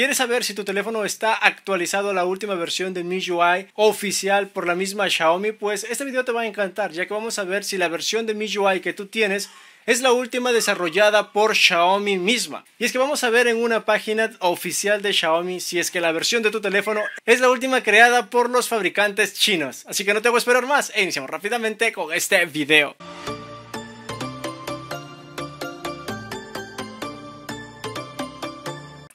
¿Quieres saber si tu teléfono está actualizado a la última versión de MIUI oficial por la misma Xiaomi? Pues este video te va a encantar ya que vamos a ver si la versión de MIUI que tú tienes es la última desarrollada por Xiaomi misma. Y es que vamos a ver en una página oficial de Xiaomi si es que la versión de tu teléfono es la última creada por los fabricantes chinos. Así que no te voy a esperar más e iniciamos rápidamente con este video.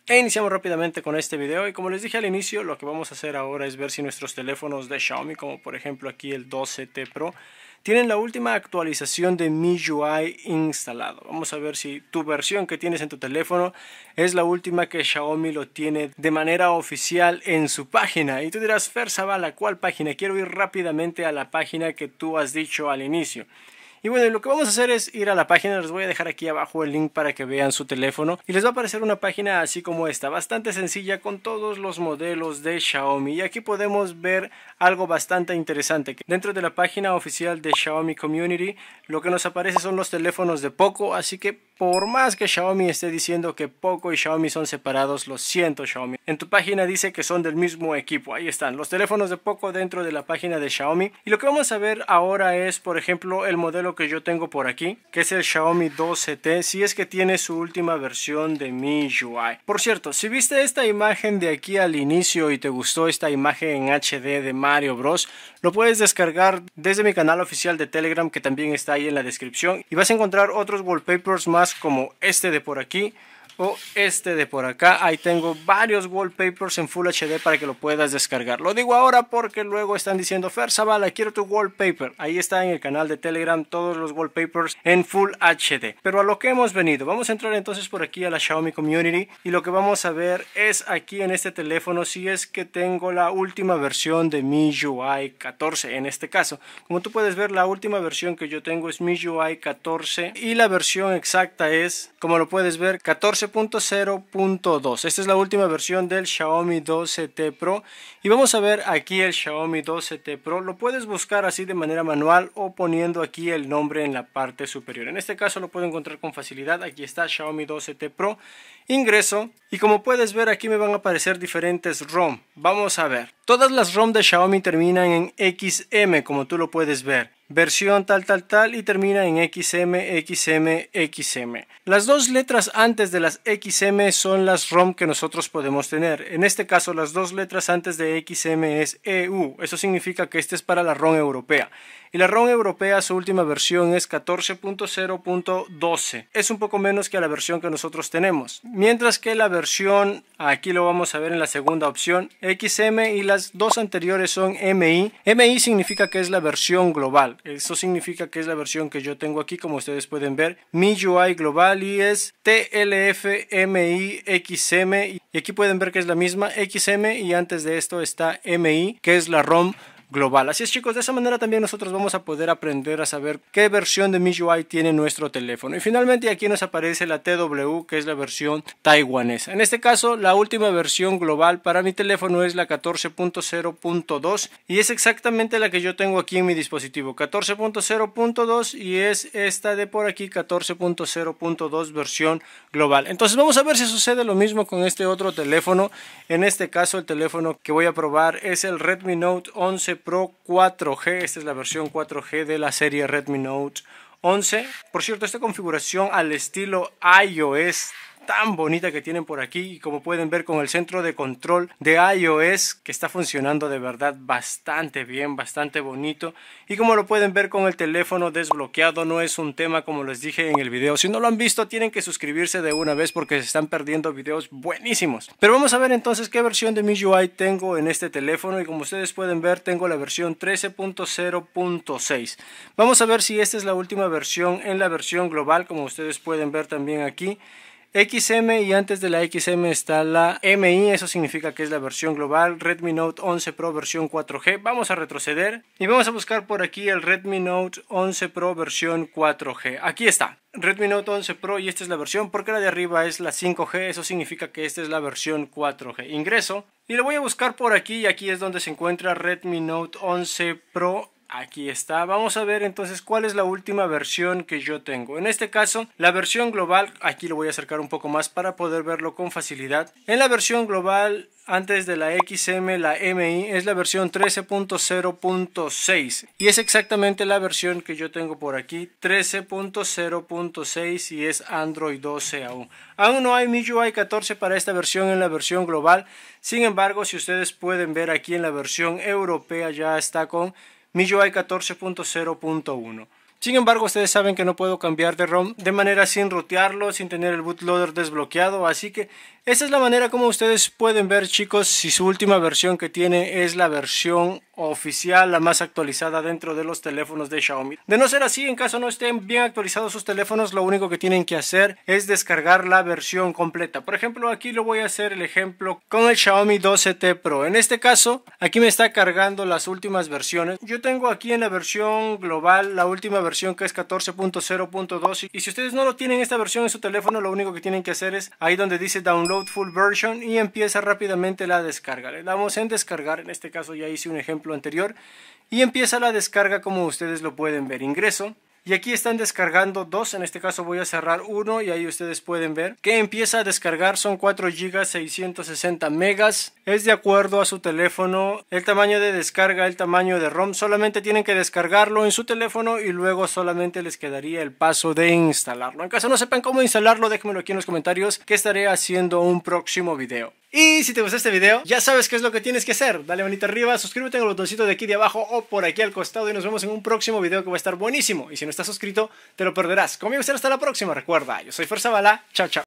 E iniciamos rápidamente con este video y como les dije al inicio lo que vamos a hacer ahora es ver si nuestros teléfonos de Xiaomi como por ejemplo aquí el 12T Pro tienen la última actualización de MIUI instalado. Vamos a ver si tu versión que tienes en tu teléfono es la última que Xiaomi lo tiene de manera oficial en su página. Y tú dirás, Fer Zavala, ¿cuál página? Quiero ir rápidamente a la página que tú has dicho al inicio. Y bueno, lo que vamos a hacer es ir a la página, les voy a dejar aquí abajo el link para que vean su teléfono y les va a aparecer una página así como esta, bastante sencilla con todos los modelos de Xiaomi y aquí podemos ver algo bastante interesante. Dentro de la página oficial de Xiaomi Community lo que nos aparece son los teléfonos de Poco, así que por más que Xiaomi esté diciendo que Poco y Xiaomi son separados, lo siento Xiaomi. En tu página dice que son del mismo equipo. Ahí están los teléfonos de Poco dentro de la página de Xiaomi. Y lo que vamos a ver ahora es, por ejemplo, el modelo que yo tengo por aquí, que es el Xiaomi 12T, si es que tiene su última versión de MIUI. Por cierto, si viste esta imagen de aquí al inicio y te gustó esta imagen en HD de Mario Bros, lo puedes descargar desde mi canal oficial de Telegram que también está ahí en la descripción y vas a encontrar otros wallpapers más como este de por aquí o este de por acá. Ahí tengo varios wallpapers en Full HD para que lo puedas descargar. Lo digo ahora porque luego están diciendo, Fer Zavala, quiero tu wallpaper. Ahí está en el canal de Telegram todos los wallpapers en Full HD. Pero a lo que hemos venido, vamos a entrar entonces por aquí a la Xiaomi Community y lo que vamos a ver es aquí en este teléfono si es que tengo la última versión de MIUI 14 en este caso. Como tú puedes ver, la última versión que yo tengo es MIUI 14 y la versión exacta es, como lo puedes ver, 14 0.2 Esta es la última versión del Xiaomi 12T Pro. Y vamos a ver aquí el Xiaomi 12T Pro. Lo puedes buscar así de manera manual o poniendo aquí el nombre en la parte superior. En este caso lo puedo encontrar con facilidad. Aquí está Xiaomi 12T Pro. Ingreso. Y como puedes ver aquí me van a aparecer diferentes ROM. Vamos a ver. Todas las ROM de Xiaomi terminan en XM como tú lo puedes ver versión tal tal tal y termina en XM, XM, XM. Las dos letras antes de las XM son las ROM que nosotros podemos tener. En este caso las dos letras antes de XM es EU. Eso significa que este es para la ROM europea. Y la ROM europea su última versión es 14.0.12. Es un poco menos que la versión que nosotros tenemos. Mientras que la versión, aquí lo vamos a ver en la segunda opción, XM y las dos anteriores son MI. MI significa que es la versión global. Eso significa que es la versión que yo tengo aquí, como ustedes pueden ver. Mi UI global y es TLFMIXM. Y aquí pueden ver que es la misma XM y antes de esto está MI, que es la ROM global. Así es chicos, de esa manera también nosotros vamos a poder aprender a saber qué versión de MIUI tiene nuestro teléfono. Y finalmente aquí nos aparece la TW que es la versión taiwanesa. En este caso la última versión global para mi teléfono es la 14.0.2 y es exactamente la que yo tengo aquí en mi dispositivo 14.0.2 y es esta de por aquí 14.0.2 versión global. Entonces vamos a ver si sucede lo mismo con este otro teléfono. En este caso el teléfono que voy a probar es el Redmi Note 11 Pro 4G. Esta es la versión 4G de la serie Redmi Note 11. Por cierto, esta configuración al estilo iOS tan bonita que tienen por aquí y como pueden ver con el centro de control de iOS que está funcionando de verdad bastante bien, bastante bonito y como lo pueden ver con el teléfono desbloqueado no es un tema como les dije en el video, si no lo han visto tienen que suscribirse de una vez porque se están perdiendo videos buenísimos, pero vamos a ver entonces qué versión de MIUI tengo en este teléfono y como ustedes pueden ver tengo la versión 13.0.6 vamos a ver si esta es la última versión en la versión global como ustedes pueden ver también aquí XM y antes de la XM está la MI, eso significa que es la versión global, Redmi Note 11 Pro versión 4G. Vamos a retroceder y vamos a buscar por aquí el Redmi Note 11 Pro versión 4G. Aquí está. Redmi Note 11 Pro y esta es la versión porque la de arriba es la 5G, eso significa que esta es la versión 4G. Ingreso y lo voy a buscar por aquí y aquí es donde se encuentra Redmi Note 11 Pro Aquí está, vamos a ver entonces cuál es la última versión que yo tengo. En este caso, la versión global, aquí lo voy a acercar un poco más para poder verlo con facilidad. En la versión global antes de la XM, la MI es la versión 13.0.6 y es exactamente la versión que yo tengo por aquí 13.0.6 y es Android 12 aún. Aún no hay MIUI 14 para esta versión en la versión global, sin embargo si ustedes pueden ver aquí en la versión europea ya está con MIUI 14.0.1. Sin embargo, ustedes saben que no puedo cambiar de ROM de manera sin rotearlo, sin tener el bootloader desbloqueado, así que esta es la manera como ustedes pueden ver chicos si su última versión que tiene es la versión oficial, la más actualizada dentro de los teléfonos de Xiaomi. De no ser así, en caso no estén bien actualizados sus teléfonos, lo único que tienen que hacer es descargar la versión completa. Por ejemplo, aquí lo voy a hacer el ejemplo con el Xiaomi 12T Pro. En este caso, aquí me está cargando las últimas versiones. Yo tengo aquí en la versión global la última versión que es 14.0.2 y si ustedes no lo tienen esta versión en su teléfono, lo único que tienen que hacer es ahí donde dice download full version y empieza rápidamente la descarga. Le damos en descargar, en este caso ya hice un ejemplo anterior, y empieza la descarga como ustedes lo pueden ver. Ingreso, y aquí están descargando dos, en este caso voy a cerrar uno y ahí ustedes pueden ver que empieza a descargar, son 4 GB 660 mb es de acuerdo a su teléfono, el tamaño de descarga, el tamaño de ROM, solamente tienen que descargarlo en su teléfono y luego solamente les quedaría el paso de instalarlo. En caso no sepan cómo instalarlo, déjenmelo aquí en los comentarios que estaré haciendo un próximo video. Y si te gustó este video, ya sabes qué es lo que tienes que hacer. Dale manita arriba, suscríbete al el botoncito de aquí de abajo o por aquí al costado y nos vemos en un próximo video que va a estar buenísimo. Y si no estás suscrito, te lo perderás. Conmigo será hasta la próxima. Recuerda, yo soy Fuerza Bala. Chao, chao.